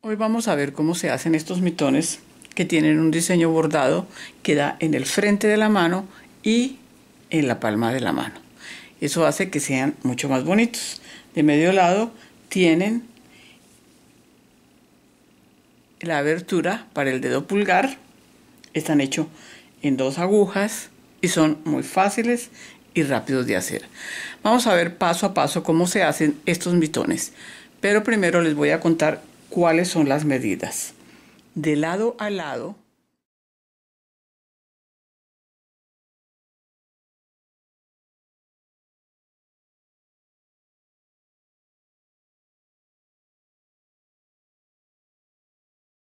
Hoy vamos a ver cómo se hacen estos mitones que tienen un diseño bordado que da en el frente de la mano y en la palma de la mano. Eso hace que sean mucho más bonitos. De medio lado tienen la abertura para el dedo pulgar. Están hechos en dos agujas y son muy fáciles y rápidos de hacer. Vamos a ver paso a paso cómo se hacen estos mitones. Pero primero les voy a contar cuáles son las medidas. De lado a lado,